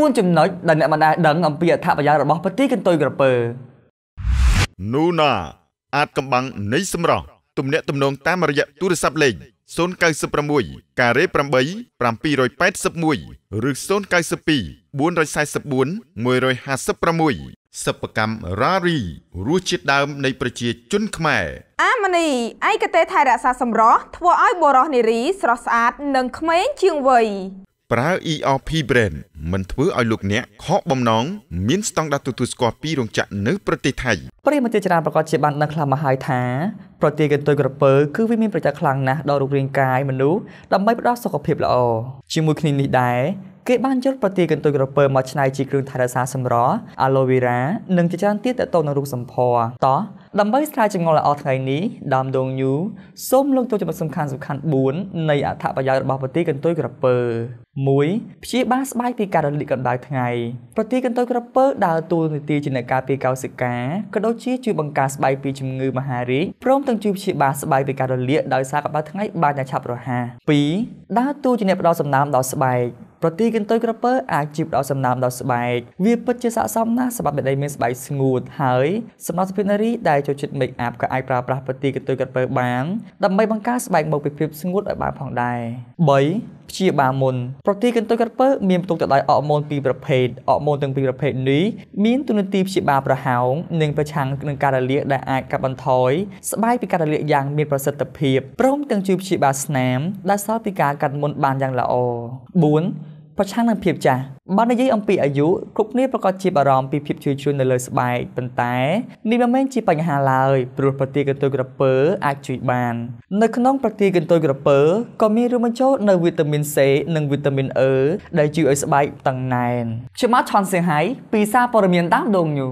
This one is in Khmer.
4ចំណុចដែលអ្នកមិនដែលដឹងអំពីអត្ថប្រយោជន៍របស់ប្រទីកន្ទុយក្រពើនូណាអាចកំបាំងនៃសម្រស់ទំនាក់ទំនងតាមរយៈទូរស័ព្ទលេខ096ការ៉េ8 781ឬ092 444 156សិប្បកម្មរ៉ារីរសជាតិដើមនៃប្រជាជនខ្មែរអាមនីឯកទេសថែរក្សាសម្រស់ធ្វើឲ្យបរោះនារីស្រស់ស្អាតនិងក្មេងជាងវ័យប្រើ ERP brand មិនធ្វើឲ្យលោកអ្នកខកបំណងមានស្តង់ដារទទួលស្គាល់ពីរោងចក្រនៅប្រទេសថៃប្រិយមិត្តជាច្រើនប្រកាសជាបានដឹងខ្លះមកហើយថាប្រទាយកន្ទុយក្រពើគឺវាមានប្រយោជន៍ខ្លាំងណាស់ដល់រូបរាងកាយមនុស្សដើម្បីផ្ដល់សុខភាពល្អជាមួយគ្នានេះដែរគេបានយកប្រទាយកន្ទុយក្រពើមកច្នៃជាគ្រឿងថែរក្សាសម្រស់អាឡូវីរ៉ានិងជាច្រើនទៀតតទៅនឹងរូបសម្ផស្សតោះដើម្បីស្រាវជ្រាវចំណុចល្អថ្ងៃនេះដើមដងញូសូមលើកទៅចំណុចសំខាន់សំខាន់4នៃអត្ថប្រយោជន៍របស់ប្រទីកន្ទុយក្រពើ1ព្យាបាលស្បែកពីការរលាកកម្ដៅថ្ងៃប្រទីកន្ទុយក្រពើដើរតួនាទីជាអ្នកការពារកោសិកាក៏ដូចជាជួយបង្ការស្បែកពីជំងឺមហារីកព្រមទាំងជួយព្យាបាលស្បែកពីការរលាកដោយសារកម្ដៅថ្ងៃបានយ៉ាងឆាប់រហ័ស2ដើរតួជាអ្នកផ្ដល់សំណើមដល់ស្បែកប្រទីកន្ទុយក្រពើអាចជីបដល់សំណើមដល់ស្បែកវាពិតជាស័ក្តិសមណាស់សម្រាប់អ្នកដែលមានស្បែកស្ងួតហើយសម្រាប់សុភានារីដែលចូលចិត្ត make up ក៏អាចប្រើប្រាស់ប្រទីកន្ទុយក្រពើបានដើម្បីបង្ការស្បែកមកពីភាពស្ងួតឲ្យបានផងដែរ3ព្យាបាលមុនប្រទីកន្ទុយក្រពើមានផ្ទុកទៅដោយអរម៉ូនពីរប្រភេទអរម៉ូនទាំងពីរប្រភេទនេះមានទូនាទីព្យាបាលប្រហោងនិងប្រឆាំងនឹងការរលាកដែលអាចកាត់បន្ថយស្បែកពីការរលាកយ៉ាងមានប្រសិទ្ធភាពព្រមទាំងជួយព្យាបាលស្នាមដែលសល់ពីការកាត់មុនបានយ៉ាងល្អ4ប្រឆាំងនឹងភាពចាស់បើនិយាយអំពីអាយុគ្រប់គ្នាប្រកាសជាបារម្ភពីភាពជួយជួយនៅលើស្បែកប៉ុន្តែនេះមិនមែនជាបញ្ហាឡើយព្រោះប្រទាលកន្ទុយក្រពើអាចជួយបាននៅក្នុងប្រទាលកន្ទុយក្រពើក៏មានរួមបញ្ចូលនៅវីតាមីន C និងវីតាមីន E ដែលជួយឲ្យស្បែកតឹងណែនខ្ញុំមកឆនសៀងហៃពីសារព័ត៌មានតាមដងញូ